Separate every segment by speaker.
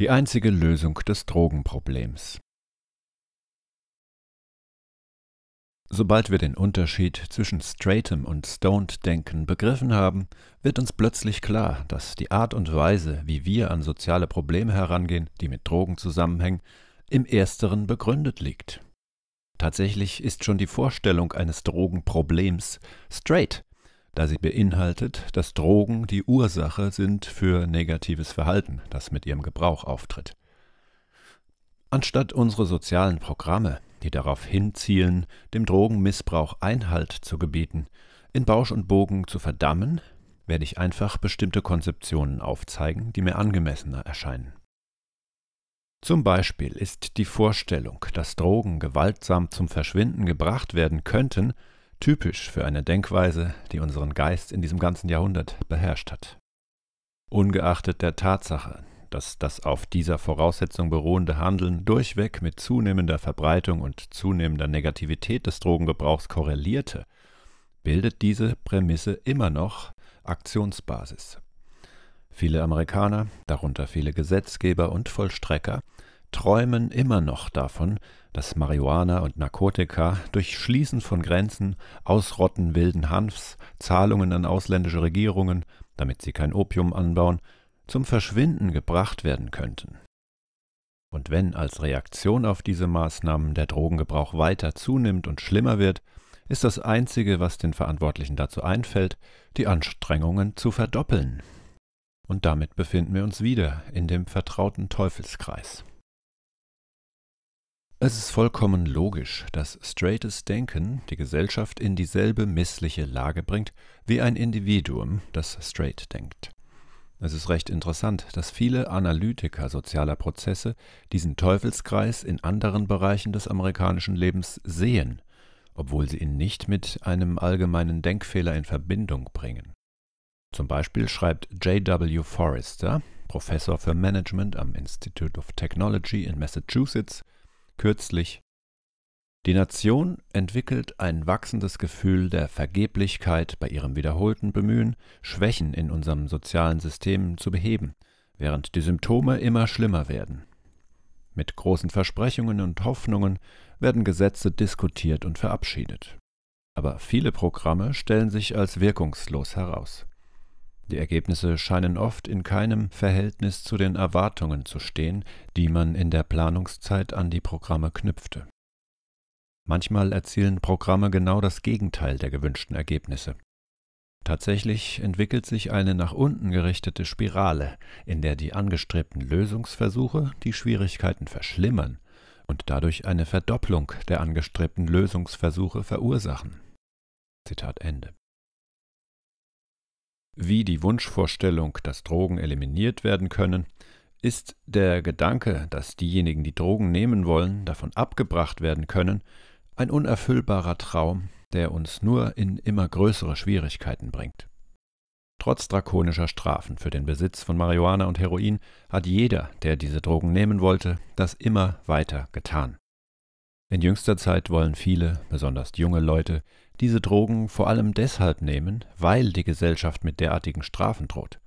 Speaker 1: die einzige Lösung des Drogenproblems. Sobald wir den Unterschied zwischen straightem und stoned Denken begriffen haben, wird uns plötzlich klar, dass die Art und Weise, wie wir an soziale Probleme herangehen, die mit Drogen zusammenhängen, im ersteren begründet liegt. Tatsächlich ist schon die Vorstellung eines Drogenproblems straight, da sie beinhaltet, dass Drogen die Ursache sind für negatives Verhalten, das mit ihrem Gebrauch auftritt. Anstatt unsere sozialen Programme, die darauf hinzielen, dem Drogenmissbrauch Einhalt zu gebieten, in Bausch und Bogen zu verdammen, werde ich einfach bestimmte Konzeptionen aufzeigen, die mir angemessener erscheinen. Zum Beispiel ist die Vorstellung, dass Drogen gewaltsam zum Verschwinden gebracht werden könnten, typisch für eine Denkweise, die unseren Geist in diesem ganzen Jahrhundert beherrscht hat. Ungeachtet der Tatsache, dass das auf dieser Voraussetzung beruhende Handeln durchweg mit zunehmender Verbreitung und zunehmender Negativität des Drogengebrauchs korrelierte, bildet diese Prämisse immer noch Aktionsbasis. Viele Amerikaner, darunter viele Gesetzgeber und Vollstrecker, träumen immer noch davon, dass Marihuana und Narkotika durch Schließen von Grenzen, Ausrotten wilden Hanfs, Zahlungen an ausländische Regierungen, damit sie kein Opium anbauen, zum Verschwinden gebracht werden könnten. Und wenn als Reaktion auf diese Maßnahmen der Drogengebrauch weiter zunimmt und schlimmer wird, ist das Einzige, was den Verantwortlichen dazu einfällt, die Anstrengungen zu verdoppeln. Und damit befinden wir uns wieder in dem vertrauten Teufelskreis. Es ist vollkommen logisch, dass straightes Denken die Gesellschaft in dieselbe missliche Lage bringt wie ein Individuum, das straight denkt. Es ist recht interessant, dass viele Analytiker sozialer Prozesse diesen Teufelskreis in anderen Bereichen des amerikanischen Lebens sehen, obwohl sie ihn nicht mit einem allgemeinen Denkfehler in Verbindung bringen. Zum Beispiel schreibt J.W. Forrester, Professor für Management am Institute of Technology in Massachusetts, Kürzlich Die Nation entwickelt ein wachsendes Gefühl der Vergeblichkeit bei ihrem wiederholten Bemühen, Schwächen in unserem sozialen System zu beheben, während die Symptome immer schlimmer werden. Mit großen Versprechungen und Hoffnungen werden Gesetze diskutiert und verabschiedet. Aber viele Programme stellen sich als wirkungslos heraus. Die Ergebnisse scheinen oft in keinem Verhältnis zu den Erwartungen zu stehen, die man in der Planungszeit an die Programme knüpfte. Manchmal erzielen Programme genau das Gegenteil der gewünschten Ergebnisse. Tatsächlich entwickelt sich eine nach unten gerichtete Spirale, in der die angestrebten Lösungsversuche die Schwierigkeiten verschlimmern und dadurch eine Verdopplung der angestrebten Lösungsversuche verursachen. Zitat Ende. Wie die Wunschvorstellung, dass Drogen eliminiert werden können, ist der Gedanke, dass diejenigen, die Drogen nehmen wollen, davon abgebracht werden können, ein unerfüllbarer Traum, der uns nur in immer größere Schwierigkeiten bringt. Trotz drakonischer Strafen für den Besitz von Marihuana und Heroin hat jeder, der diese Drogen nehmen wollte, das immer weiter getan. In jüngster Zeit wollen viele, besonders junge Leute, diese Drogen vor allem deshalb nehmen, weil die Gesellschaft mit derartigen Strafen droht.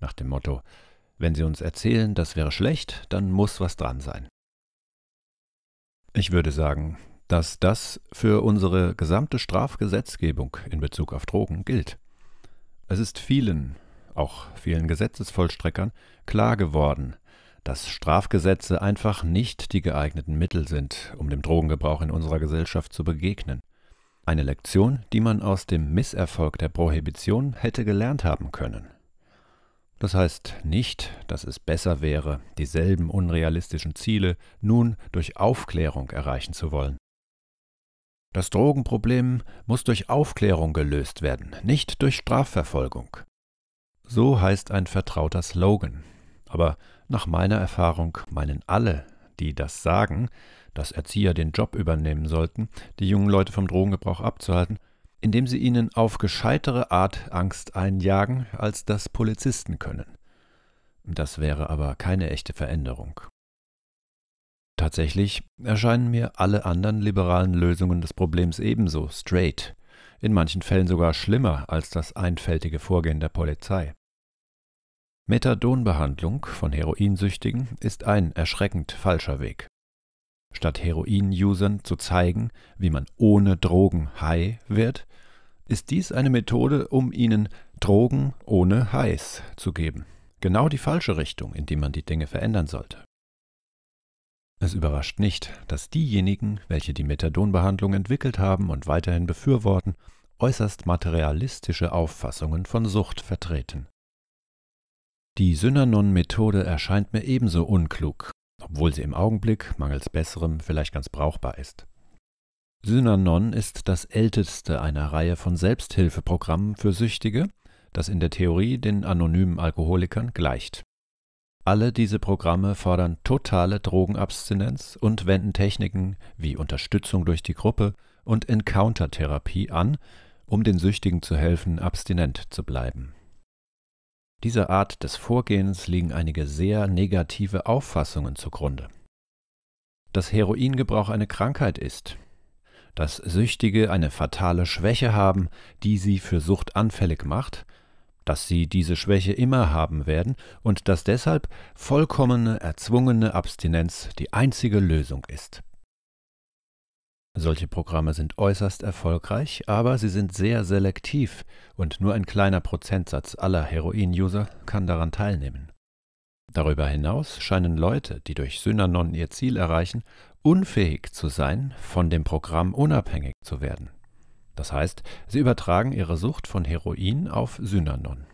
Speaker 1: Nach dem Motto, wenn sie uns erzählen, das wäre schlecht, dann muss was dran sein. Ich würde sagen, dass das für unsere gesamte Strafgesetzgebung in Bezug auf Drogen gilt. Es ist vielen, auch vielen Gesetzesvollstreckern, klar geworden, dass Strafgesetze einfach nicht die geeigneten Mittel sind, um dem Drogengebrauch in unserer Gesellschaft zu begegnen. Eine Lektion, die man aus dem Misserfolg der Prohibition hätte gelernt haben können. Das heißt nicht, dass es besser wäre, dieselben unrealistischen Ziele nun durch Aufklärung erreichen zu wollen. Das Drogenproblem muss durch Aufklärung gelöst werden, nicht durch Strafverfolgung. So heißt ein vertrauter Slogan. Aber nach meiner Erfahrung meinen alle, die das sagen, dass Erzieher den Job übernehmen sollten, die jungen Leute vom Drogengebrauch abzuhalten, indem sie ihnen auf gescheitere Art Angst einjagen, als das Polizisten können. Das wäre aber keine echte Veränderung. Tatsächlich erscheinen mir alle anderen liberalen Lösungen des Problems ebenso straight, in manchen Fällen sogar schlimmer als das einfältige Vorgehen der Polizei. Methadonbehandlung von Heroinsüchtigen ist ein erschreckend falscher Weg. Statt Heroin-Usern zu zeigen, wie man ohne Drogen high wird, ist dies eine Methode, um ihnen Drogen ohne Highs zu geben. Genau die falsche Richtung, in die man die Dinge verändern sollte. Es überrascht nicht, dass diejenigen, welche die Methadonbehandlung entwickelt haben und weiterhin befürworten, äußerst materialistische Auffassungen von Sucht vertreten. Die Synanon-Methode erscheint mir ebenso unklug obwohl sie im Augenblick, mangels besserem, vielleicht ganz brauchbar ist. Synanon ist das älteste einer Reihe von Selbsthilfeprogrammen für Süchtige, das in der Theorie den anonymen Alkoholikern gleicht. Alle diese Programme fordern totale Drogenabstinenz und wenden Techniken wie Unterstützung durch die Gruppe und Encounter-Therapie an, um den Süchtigen zu helfen, abstinent zu bleiben. Dieser Art des Vorgehens liegen einige sehr negative Auffassungen zugrunde. Dass Heroingebrauch eine Krankheit ist, dass Süchtige eine fatale Schwäche haben, die sie für Sucht anfällig macht, dass sie diese Schwäche immer haben werden und dass deshalb vollkommene, erzwungene Abstinenz die einzige Lösung ist. Solche Programme sind äußerst erfolgreich, aber sie sind sehr selektiv und nur ein kleiner Prozentsatz aller Heroin-User kann daran teilnehmen. Darüber hinaus scheinen Leute, die durch Synanon ihr Ziel erreichen, unfähig zu sein, von dem Programm unabhängig zu werden. Das heißt, sie übertragen ihre Sucht von Heroin auf Synanon.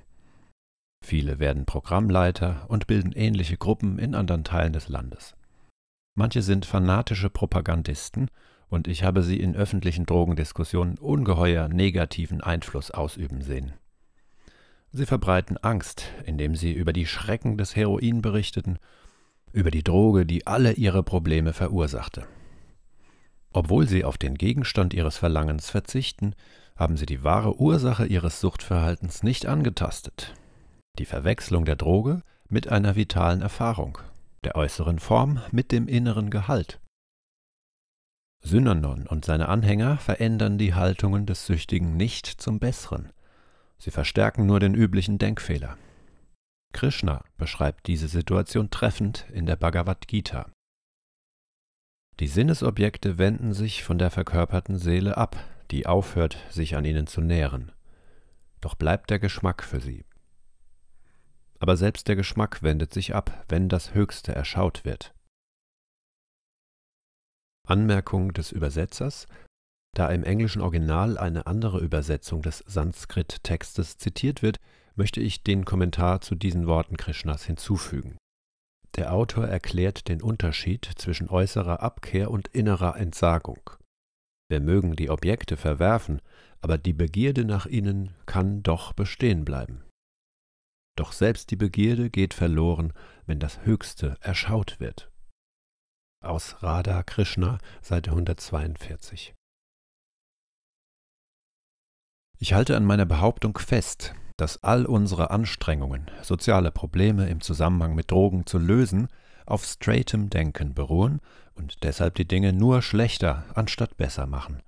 Speaker 1: Viele werden Programmleiter und bilden ähnliche Gruppen in anderen Teilen des Landes. Manche sind fanatische Propagandisten und ich habe sie in öffentlichen Drogendiskussionen ungeheuer negativen Einfluss ausüben sehen. Sie verbreiten Angst, indem sie über die Schrecken des Heroin berichteten, über die Droge, die alle ihre Probleme verursachte. Obwohl sie auf den Gegenstand ihres Verlangens verzichten, haben sie die wahre Ursache ihres Suchtverhaltens nicht angetastet. Die Verwechslung der Droge mit einer vitalen Erfahrung, der äußeren Form mit dem inneren Gehalt, Synanon und seine Anhänger verändern die Haltungen des Süchtigen nicht zum Besseren. Sie verstärken nur den üblichen Denkfehler. Krishna beschreibt diese Situation treffend in der Bhagavad Gita. Die Sinnesobjekte wenden sich von der verkörperten Seele ab, die aufhört, sich an ihnen zu nähren. Doch bleibt der Geschmack für sie. Aber selbst der Geschmack wendet sich ab, wenn das Höchste erschaut wird. Anmerkung des Übersetzers Da im englischen Original eine andere Übersetzung des Sanskrit-Textes zitiert wird, möchte ich den Kommentar zu diesen Worten Krishnas hinzufügen. Der Autor erklärt den Unterschied zwischen äußerer Abkehr und innerer Entsagung. Wir mögen die Objekte verwerfen, aber die Begierde nach ihnen kann doch bestehen bleiben. Doch selbst die Begierde geht verloren, wenn das Höchste erschaut wird aus Radha Krishna, Seite 142. Ich halte an meiner Behauptung fest, dass all unsere Anstrengungen, soziale Probleme im Zusammenhang mit Drogen zu lösen, auf straightem Denken beruhen und deshalb die Dinge nur schlechter anstatt besser machen.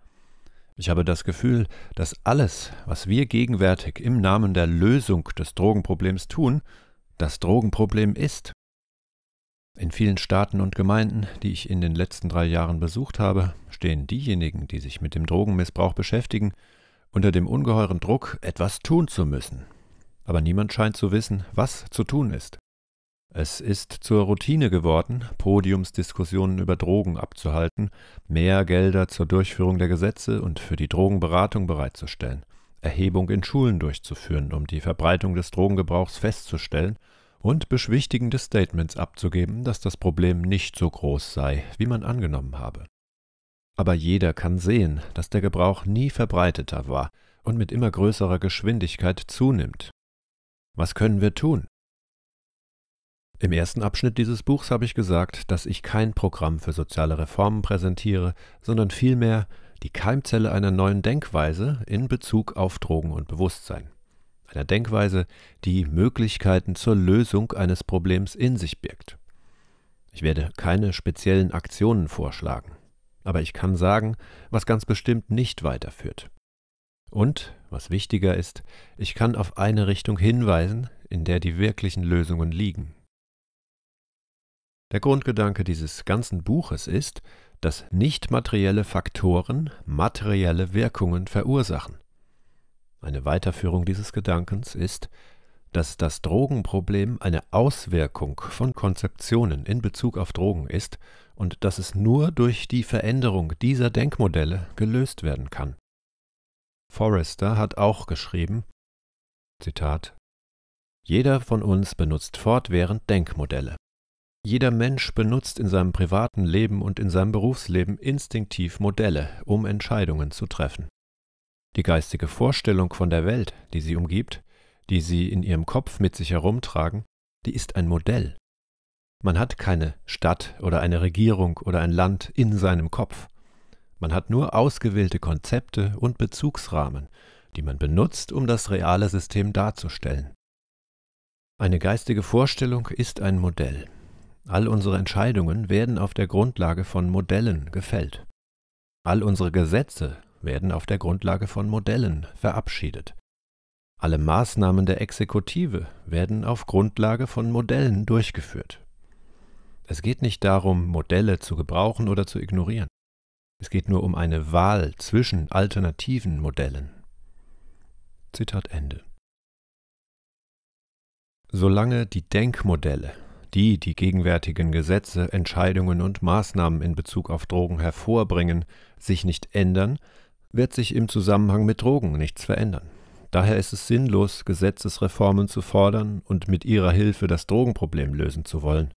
Speaker 1: Ich habe das Gefühl, dass alles, was wir gegenwärtig im Namen der Lösung des Drogenproblems tun, das Drogenproblem ist in vielen Staaten und Gemeinden, die ich in den letzten drei Jahren besucht habe, stehen diejenigen, die sich mit dem Drogenmissbrauch beschäftigen, unter dem ungeheuren Druck, etwas tun zu müssen. Aber niemand scheint zu wissen, was zu tun ist. Es ist zur Routine geworden, Podiumsdiskussionen über Drogen abzuhalten, mehr Gelder zur Durchführung der Gesetze und für die Drogenberatung bereitzustellen, Erhebung in Schulen durchzuführen, um die Verbreitung des Drogengebrauchs festzustellen und beschwichtigende Statements abzugeben, dass das Problem nicht so groß sei, wie man angenommen habe. Aber jeder kann sehen, dass der Gebrauch nie verbreiteter war und mit immer größerer Geschwindigkeit zunimmt. Was können wir tun? Im ersten Abschnitt dieses Buchs habe ich gesagt, dass ich kein Programm für soziale Reformen präsentiere, sondern vielmehr die Keimzelle einer neuen Denkweise in Bezug auf Drogen und Bewusstsein einer Denkweise, die Möglichkeiten zur Lösung eines Problems in sich birgt. Ich werde keine speziellen Aktionen vorschlagen, aber ich kann sagen, was ganz bestimmt nicht weiterführt. Und, was wichtiger ist, ich kann auf eine Richtung hinweisen, in der die wirklichen Lösungen liegen. Der Grundgedanke dieses ganzen Buches ist, dass nicht materielle Faktoren materielle Wirkungen verursachen eine Weiterführung dieses Gedankens ist, dass das Drogenproblem eine Auswirkung von Konzeptionen in Bezug auf Drogen ist und dass es nur durch die Veränderung dieser Denkmodelle gelöst werden kann. Forrester hat auch geschrieben, Zitat, Jeder von uns benutzt fortwährend Denkmodelle. Jeder Mensch benutzt in seinem privaten Leben und in seinem Berufsleben instinktiv Modelle, um Entscheidungen zu treffen. Die geistige Vorstellung von der Welt, die sie umgibt, die sie in ihrem Kopf mit sich herumtragen, die ist ein Modell. Man hat keine Stadt oder eine Regierung oder ein Land in seinem Kopf. Man hat nur ausgewählte Konzepte und Bezugsrahmen, die man benutzt, um das reale System darzustellen. Eine geistige Vorstellung ist ein Modell. All unsere Entscheidungen werden auf der Grundlage von Modellen gefällt. All unsere Gesetze werden auf der Grundlage von Modellen verabschiedet. Alle Maßnahmen der Exekutive werden auf Grundlage von Modellen durchgeführt. Es geht nicht darum, Modelle zu gebrauchen oder zu ignorieren. Es geht nur um eine Wahl zwischen alternativen Modellen. Zitat Ende. Solange die Denkmodelle, die die gegenwärtigen Gesetze, Entscheidungen und Maßnahmen in Bezug auf Drogen hervorbringen, sich nicht ändern, wird sich im Zusammenhang mit Drogen nichts verändern. Daher ist es sinnlos, Gesetzesreformen zu fordern und mit ihrer Hilfe das Drogenproblem lösen zu wollen.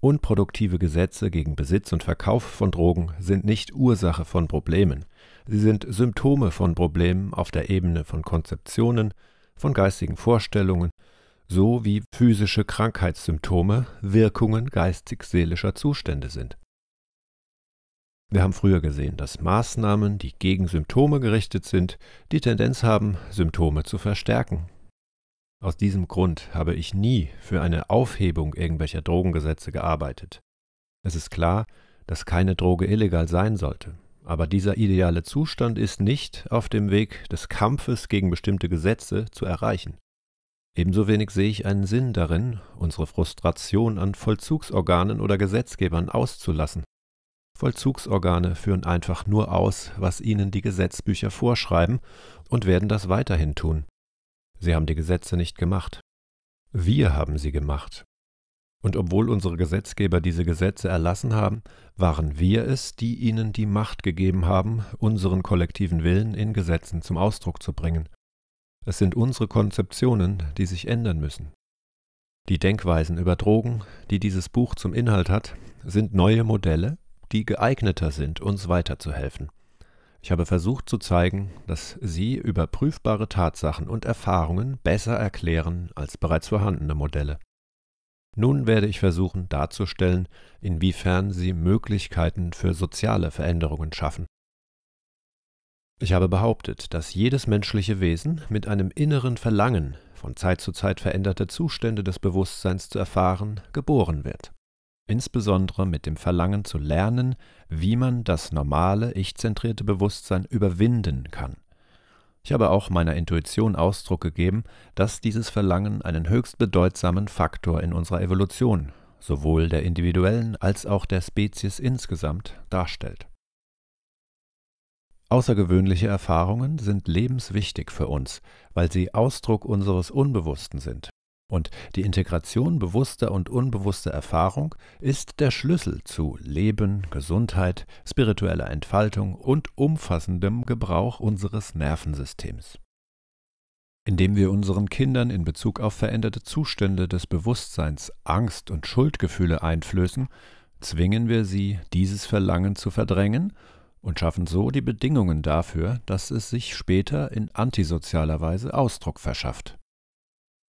Speaker 1: Unproduktive Gesetze gegen Besitz und Verkauf von Drogen sind nicht Ursache von Problemen, sie sind Symptome von Problemen auf der Ebene von Konzeptionen, von geistigen Vorstellungen sowie physische Krankheitssymptome Wirkungen geistig-seelischer Zustände sind wir haben früher gesehen, dass Maßnahmen, die gegen Symptome gerichtet sind, die Tendenz haben, Symptome zu verstärken. Aus diesem Grund habe ich nie für eine Aufhebung irgendwelcher Drogengesetze gearbeitet. Es ist klar, dass keine Droge illegal sein sollte, aber dieser ideale Zustand ist nicht auf dem Weg des Kampfes gegen bestimmte Gesetze zu erreichen. Ebenso wenig sehe ich einen Sinn darin, unsere Frustration an Vollzugsorganen oder Gesetzgebern auszulassen, Vollzugsorgane führen einfach nur aus, was ihnen die Gesetzbücher vorschreiben und werden das weiterhin tun. Sie haben die Gesetze nicht gemacht. Wir haben sie gemacht. Und obwohl unsere Gesetzgeber diese Gesetze erlassen haben, waren wir es, die ihnen die Macht gegeben haben, unseren kollektiven Willen in Gesetzen zum Ausdruck zu bringen. Es sind unsere Konzeptionen, die sich ändern müssen. Die Denkweisen über Drogen, die dieses Buch zum Inhalt hat, sind neue Modelle, die geeigneter sind, uns weiterzuhelfen. Ich habe versucht zu zeigen, dass sie überprüfbare Tatsachen und Erfahrungen besser erklären als bereits vorhandene Modelle. Nun werde ich versuchen darzustellen, inwiefern sie Möglichkeiten für soziale Veränderungen schaffen. Ich habe behauptet, dass jedes menschliche Wesen mit einem inneren Verlangen, von Zeit zu Zeit veränderte Zustände des Bewusstseins zu erfahren, geboren wird insbesondere mit dem Verlangen zu lernen, wie man das normale, ich-zentrierte Bewusstsein überwinden kann. Ich habe auch meiner Intuition Ausdruck gegeben, dass dieses Verlangen einen höchst bedeutsamen Faktor in unserer Evolution, sowohl der individuellen als auch der Spezies insgesamt, darstellt. Außergewöhnliche Erfahrungen sind lebenswichtig für uns, weil sie Ausdruck unseres Unbewussten sind, und die Integration bewusster und unbewusster Erfahrung ist der Schlüssel zu Leben, Gesundheit, spiritueller Entfaltung und umfassendem Gebrauch unseres Nervensystems. Indem wir unseren Kindern in Bezug auf veränderte Zustände des Bewusstseins Angst und Schuldgefühle einflößen, zwingen wir sie, dieses Verlangen zu verdrängen und schaffen so die Bedingungen dafür, dass es sich später in antisozialer Weise Ausdruck verschafft.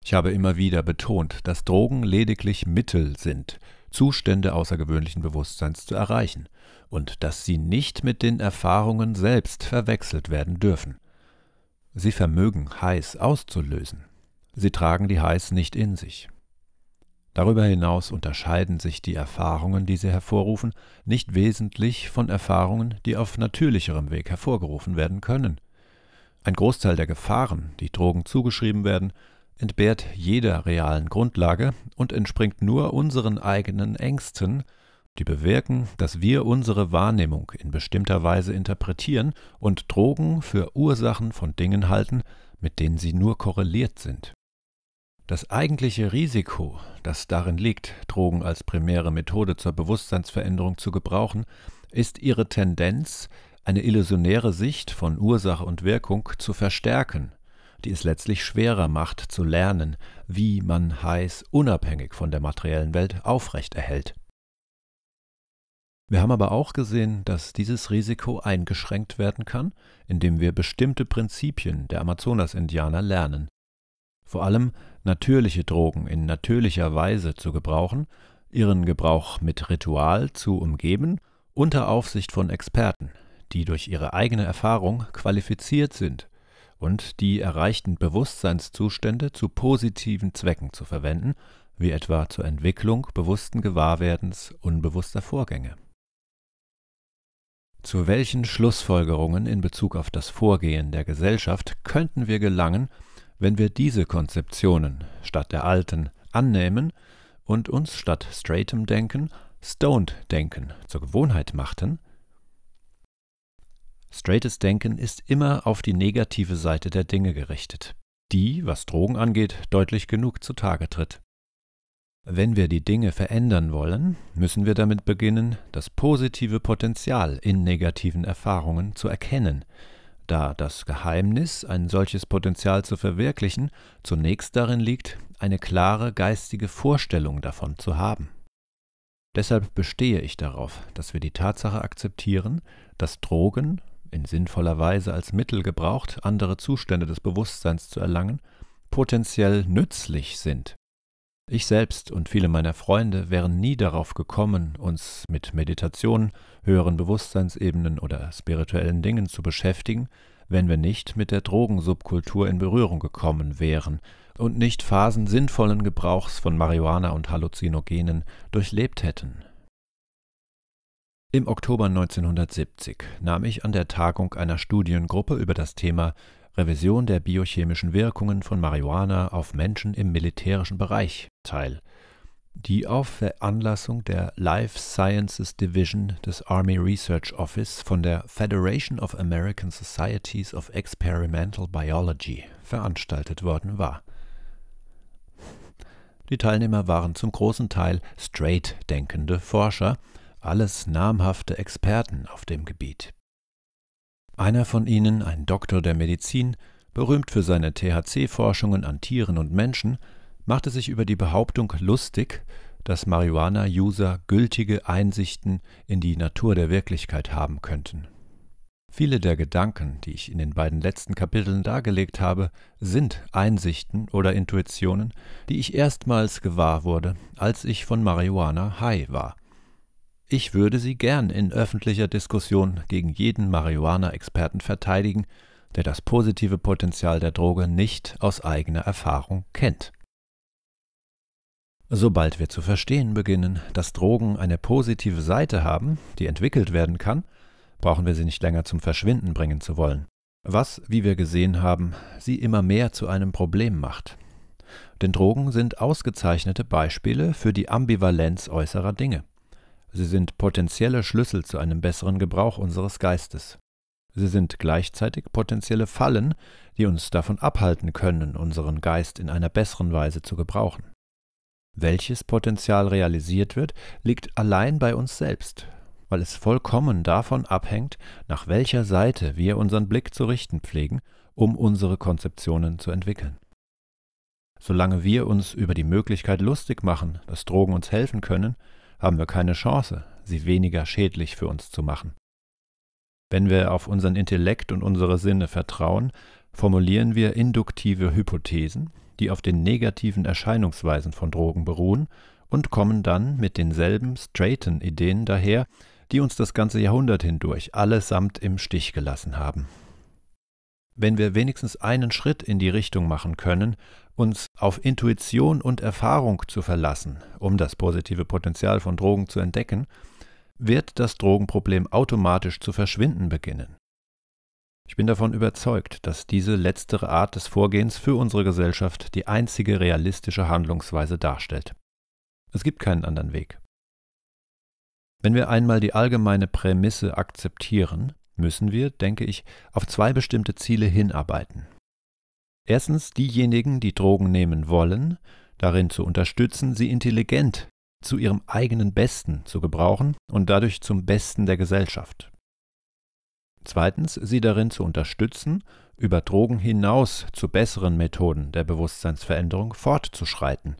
Speaker 1: Ich habe immer wieder betont, dass Drogen lediglich Mittel sind, Zustände außergewöhnlichen Bewusstseins zu erreichen und dass sie nicht mit den Erfahrungen selbst verwechselt werden dürfen. Sie vermögen Heiß auszulösen. Sie tragen die Heiß nicht in sich. Darüber hinaus unterscheiden sich die Erfahrungen, die sie hervorrufen, nicht wesentlich von Erfahrungen, die auf natürlicherem Weg hervorgerufen werden können. Ein Großteil der Gefahren, die Drogen zugeschrieben werden, entbehrt jeder realen Grundlage und entspringt nur unseren eigenen Ängsten, die bewirken, dass wir unsere Wahrnehmung in bestimmter Weise interpretieren und Drogen für Ursachen von Dingen halten, mit denen sie nur korreliert sind. Das eigentliche Risiko, das darin liegt, Drogen als primäre Methode zur Bewusstseinsveränderung zu gebrauchen, ist ihre Tendenz, eine illusionäre Sicht von Ursache und Wirkung zu verstärken die es letztlich schwerer macht zu lernen, wie man heiß unabhängig von der materiellen Welt aufrecht erhält. Wir haben aber auch gesehen, dass dieses Risiko eingeschränkt werden kann, indem wir bestimmte Prinzipien der Amazonas-Indianer lernen. Vor allem natürliche Drogen in natürlicher Weise zu gebrauchen, ihren Gebrauch mit Ritual zu umgeben, unter Aufsicht von Experten, die durch ihre eigene Erfahrung qualifiziert sind, und die erreichten Bewusstseinszustände zu positiven Zwecken zu verwenden, wie etwa zur Entwicklung bewussten Gewahrwerdens unbewusster Vorgänge. Zu welchen Schlussfolgerungen in Bezug auf das Vorgehen der Gesellschaft könnten wir gelangen, wenn wir diese Konzeptionen statt der alten annehmen und uns statt straightem Denken stoned Denken zur Gewohnheit machten – Straightes Denken ist immer auf die negative Seite der Dinge gerichtet, die, was Drogen angeht, deutlich genug zutage tritt. Wenn wir die Dinge verändern wollen, müssen wir damit beginnen, das positive Potenzial in negativen Erfahrungen zu erkennen, da das Geheimnis, ein solches Potenzial zu verwirklichen, zunächst darin liegt, eine klare geistige Vorstellung davon zu haben. Deshalb bestehe ich darauf, dass wir die Tatsache akzeptieren, dass Drogen in sinnvoller Weise als Mittel gebraucht, andere Zustände des Bewusstseins zu erlangen, potenziell nützlich sind. Ich selbst und viele meiner Freunde wären nie darauf gekommen, uns mit Meditationen, höheren Bewusstseinsebenen oder spirituellen Dingen zu beschäftigen, wenn wir nicht mit der Drogensubkultur in Berührung gekommen wären und nicht Phasen sinnvollen Gebrauchs von Marihuana und Halluzinogenen durchlebt hätten. Im Oktober 1970 nahm ich an der Tagung einer Studiengruppe über das Thema Revision der biochemischen Wirkungen von Marihuana auf Menschen im militärischen Bereich teil, die auf Veranlassung der Life Sciences Division des Army Research Office von der Federation of American Societies of Experimental Biology veranstaltet worden war. Die Teilnehmer waren zum großen Teil straight denkende Forscher, alles namhafte Experten auf dem Gebiet. Einer von ihnen, ein Doktor der Medizin, berühmt für seine THC-Forschungen an Tieren und Menschen, machte sich über die Behauptung lustig, dass Marihuana-User gültige Einsichten in die Natur der Wirklichkeit haben könnten. Viele der Gedanken, die ich in den beiden letzten Kapiteln dargelegt habe, sind Einsichten oder Intuitionen, die ich erstmals gewahr wurde, als ich von Marihuana high war ich würde sie gern in öffentlicher Diskussion gegen jeden Marihuana-Experten verteidigen, der das positive Potenzial der Droge nicht aus eigener Erfahrung kennt. Sobald wir zu verstehen beginnen, dass Drogen eine positive Seite haben, die entwickelt werden kann, brauchen wir sie nicht länger zum Verschwinden bringen zu wollen, was, wie wir gesehen haben, sie immer mehr zu einem Problem macht. Denn Drogen sind ausgezeichnete Beispiele für die Ambivalenz äußerer Dinge. Sie sind potenzielle Schlüssel zu einem besseren Gebrauch unseres Geistes. Sie sind gleichzeitig potenzielle Fallen, die uns davon abhalten können, unseren Geist in einer besseren Weise zu gebrauchen. Welches Potenzial realisiert wird, liegt allein bei uns selbst, weil es vollkommen davon abhängt, nach welcher Seite wir unseren Blick zu richten pflegen, um unsere Konzeptionen zu entwickeln. Solange wir uns über die Möglichkeit lustig machen, dass Drogen uns helfen können, haben wir keine Chance, sie weniger schädlich für uns zu machen. Wenn wir auf unseren Intellekt und unsere Sinne vertrauen, formulieren wir induktive Hypothesen, die auf den negativen Erscheinungsweisen von Drogen beruhen und kommen dann mit denselben straighten Ideen daher, die uns das ganze Jahrhundert hindurch allesamt im Stich gelassen haben wenn wir wenigstens einen Schritt in die Richtung machen können, uns auf Intuition und Erfahrung zu verlassen, um das positive Potenzial von Drogen zu entdecken, wird das Drogenproblem automatisch zu verschwinden beginnen. Ich bin davon überzeugt, dass diese letztere Art des Vorgehens für unsere Gesellschaft die einzige realistische Handlungsweise darstellt. Es gibt keinen anderen Weg. Wenn wir einmal die allgemeine Prämisse akzeptieren, müssen wir, denke ich, auf zwei bestimmte Ziele hinarbeiten. Erstens diejenigen, die Drogen nehmen wollen, darin zu unterstützen, sie intelligent zu ihrem eigenen Besten zu gebrauchen und dadurch zum Besten der Gesellschaft. Zweitens, sie darin zu unterstützen, über Drogen hinaus zu besseren Methoden der Bewusstseinsveränderung fortzuschreiten.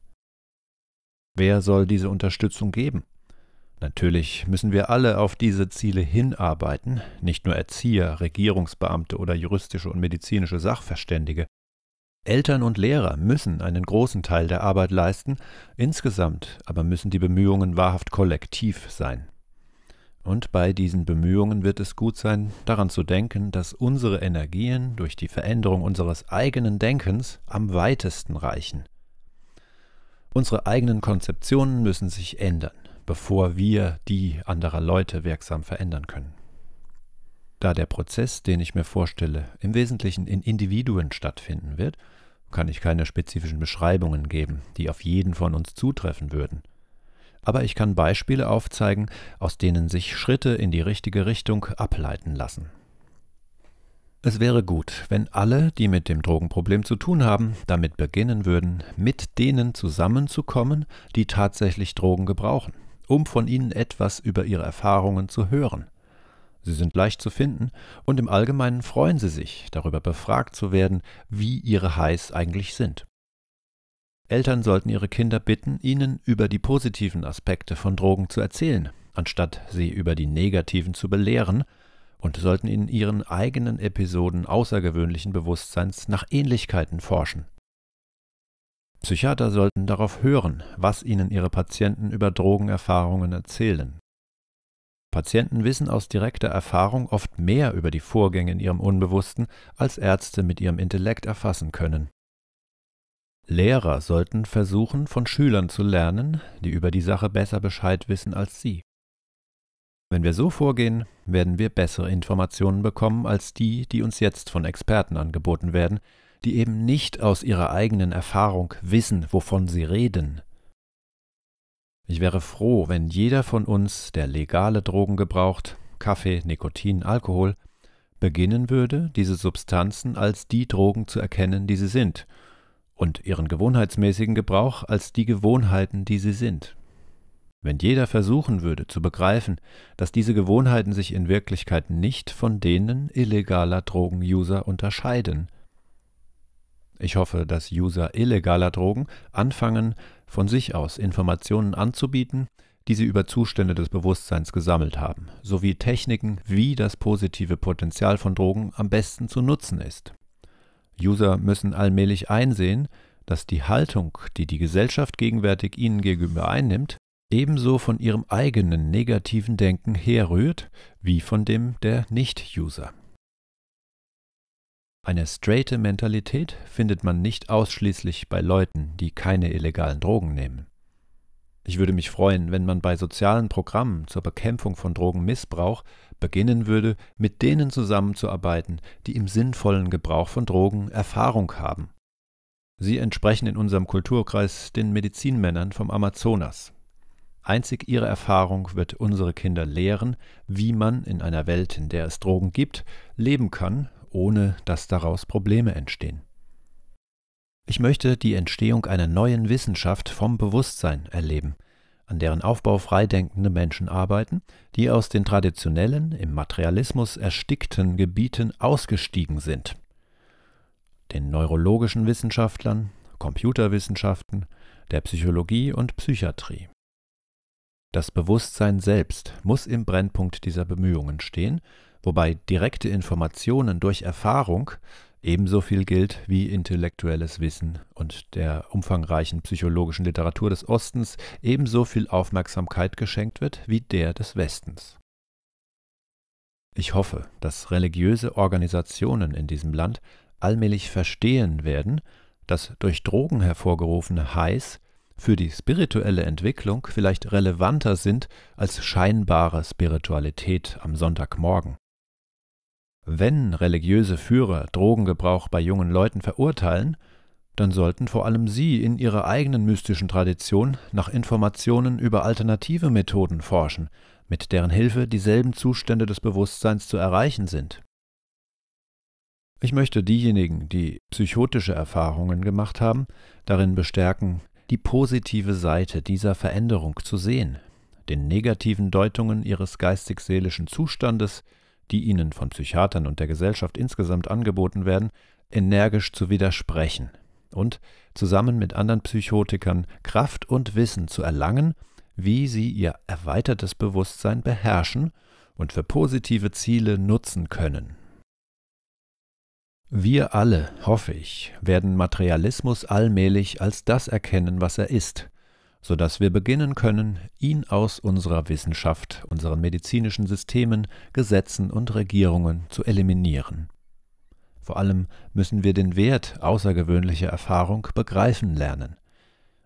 Speaker 1: Wer soll diese Unterstützung geben? Natürlich müssen wir alle auf diese Ziele hinarbeiten, nicht nur Erzieher, Regierungsbeamte oder juristische und medizinische Sachverständige. Eltern und Lehrer müssen einen großen Teil der Arbeit leisten, insgesamt aber müssen die Bemühungen wahrhaft kollektiv sein. Und bei diesen Bemühungen wird es gut sein, daran zu denken, dass unsere Energien durch die Veränderung unseres eigenen Denkens am weitesten reichen. Unsere eigenen Konzeptionen müssen sich ändern bevor wir die anderer Leute wirksam verändern können. Da der Prozess, den ich mir vorstelle, im Wesentlichen in Individuen stattfinden wird, kann ich keine spezifischen Beschreibungen geben, die auf jeden von uns zutreffen würden. Aber ich kann Beispiele aufzeigen, aus denen sich Schritte in die richtige Richtung ableiten lassen. Es wäre gut, wenn alle, die mit dem Drogenproblem zu tun haben, damit beginnen würden, mit denen zusammenzukommen, die tatsächlich Drogen gebrauchen um von ihnen etwas über ihre Erfahrungen zu hören. Sie sind leicht zu finden und im Allgemeinen freuen sie sich, darüber befragt zu werden, wie ihre Highs eigentlich sind. Eltern sollten ihre Kinder bitten, ihnen über die positiven Aspekte von Drogen zu erzählen, anstatt sie über die negativen zu belehren, und sollten in ihren eigenen Episoden außergewöhnlichen Bewusstseins nach Ähnlichkeiten forschen. Psychiater sollten darauf hören, was ihnen ihre Patienten über Drogenerfahrungen erzählen. Patienten wissen aus direkter Erfahrung oft mehr über die Vorgänge in ihrem Unbewussten, als Ärzte mit ihrem Intellekt erfassen können. Lehrer sollten versuchen, von Schülern zu lernen, die über die Sache besser Bescheid wissen als sie. Wenn wir so vorgehen, werden wir bessere Informationen bekommen als die, die uns jetzt von Experten angeboten werden, die eben nicht aus ihrer eigenen Erfahrung wissen, wovon sie reden. Ich wäre froh, wenn jeder von uns, der legale Drogen gebraucht, Kaffee, Nikotin, Alkohol, beginnen würde, diese Substanzen als die Drogen zu erkennen, die sie sind, und ihren gewohnheitsmäßigen Gebrauch als die Gewohnheiten, die sie sind. Wenn jeder versuchen würde zu begreifen, dass diese Gewohnheiten sich in Wirklichkeit nicht von denen illegaler Drogenuser unterscheiden, ich hoffe, dass User illegaler Drogen anfangen, von sich aus Informationen anzubieten, die sie über Zustände des Bewusstseins gesammelt haben, sowie Techniken, wie das positive Potenzial von Drogen am besten zu nutzen ist. User müssen allmählich einsehen, dass die Haltung, die die Gesellschaft gegenwärtig ihnen gegenüber einnimmt, ebenso von ihrem eigenen negativen Denken herrührt wie von dem der Nicht-User. Eine straighte Mentalität findet man nicht ausschließlich bei Leuten, die keine illegalen Drogen nehmen. Ich würde mich freuen, wenn man bei sozialen Programmen zur Bekämpfung von Drogenmissbrauch beginnen würde, mit denen zusammenzuarbeiten, die im sinnvollen Gebrauch von Drogen Erfahrung haben. Sie entsprechen in unserem Kulturkreis den Medizinmännern vom Amazonas. Einzig ihre Erfahrung wird unsere Kinder lehren, wie man in einer Welt, in der es Drogen gibt, leben kann ohne dass daraus Probleme entstehen. Ich möchte die Entstehung einer neuen Wissenschaft vom Bewusstsein erleben, an deren Aufbau freidenkende Menschen arbeiten, die aus den traditionellen, im Materialismus erstickten Gebieten ausgestiegen sind. Den neurologischen Wissenschaftlern, Computerwissenschaften, der Psychologie und Psychiatrie. Das Bewusstsein selbst muss im Brennpunkt dieser Bemühungen stehen, wobei direkte Informationen durch Erfahrung ebenso viel gilt wie intellektuelles Wissen und der umfangreichen psychologischen Literatur des Ostens ebenso viel Aufmerksamkeit geschenkt wird wie der des Westens. Ich hoffe, dass religiöse Organisationen in diesem Land allmählich verstehen werden, dass durch Drogen hervorgerufene Heiß für die spirituelle Entwicklung vielleicht relevanter sind als scheinbare Spiritualität am Sonntagmorgen. Wenn religiöse Führer Drogengebrauch bei jungen Leuten verurteilen, dann sollten vor allem sie in ihrer eigenen mystischen Tradition nach Informationen über alternative Methoden forschen, mit deren Hilfe dieselben Zustände des Bewusstseins zu erreichen sind. Ich möchte diejenigen, die psychotische Erfahrungen gemacht haben, darin bestärken, die positive Seite dieser Veränderung zu sehen, den negativen Deutungen ihres geistig-seelischen Zustandes die ihnen von Psychiatern und der Gesellschaft insgesamt angeboten werden, energisch zu widersprechen und zusammen mit anderen Psychotikern Kraft und Wissen zu erlangen, wie sie ihr erweitertes Bewusstsein beherrschen und für positive Ziele nutzen können. Wir alle, hoffe ich, werden Materialismus allmählich als das erkennen, was er ist, sodass wir beginnen können, ihn aus unserer Wissenschaft, unseren medizinischen Systemen, Gesetzen und Regierungen zu eliminieren. Vor allem müssen wir den Wert außergewöhnlicher Erfahrung begreifen lernen,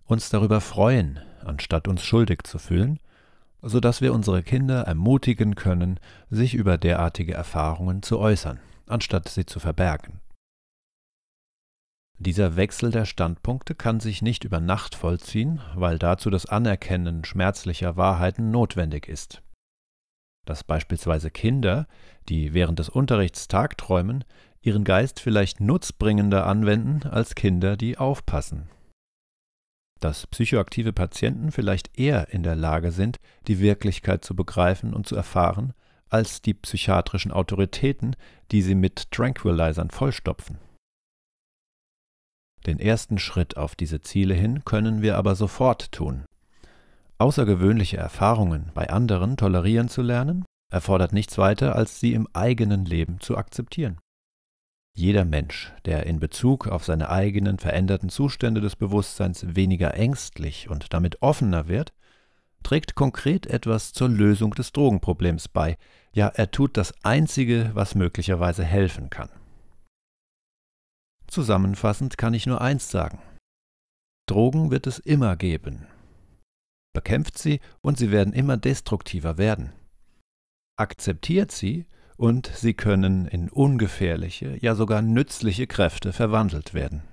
Speaker 1: uns darüber freuen, anstatt uns schuldig zu fühlen, sodass wir unsere Kinder ermutigen können, sich über derartige Erfahrungen zu äußern, anstatt sie zu verbergen. Dieser Wechsel der Standpunkte kann sich nicht über Nacht vollziehen, weil dazu das Anerkennen schmerzlicher Wahrheiten notwendig ist. Dass beispielsweise Kinder, die während des Unterrichts tagträumen, ihren Geist vielleicht nutzbringender anwenden als Kinder, die aufpassen. Dass psychoaktive Patienten vielleicht eher in der Lage sind, die Wirklichkeit zu begreifen und zu erfahren, als die psychiatrischen Autoritäten, die sie mit Tranquilizern vollstopfen. Den ersten Schritt auf diese Ziele hin können wir aber sofort tun. Außergewöhnliche Erfahrungen bei anderen tolerieren zu lernen, erfordert nichts weiter, als sie im eigenen Leben zu akzeptieren. Jeder Mensch, der in Bezug auf seine eigenen veränderten Zustände des Bewusstseins weniger ängstlich und damit offener wird, trägt konkret etwas zur Lösung des Drogenproblems bei, ja er tut das Einzige, was möglicherweise helfen kann. Zusammenfassend kann ich nur eins sagen. Drogen wird es immer geben. Bekämpft sie und sie werden immer destruktiver werden. Akzeptiert sie und sie können in ungefährliche, ja sogar nützliche Kräfte verwandelt werden.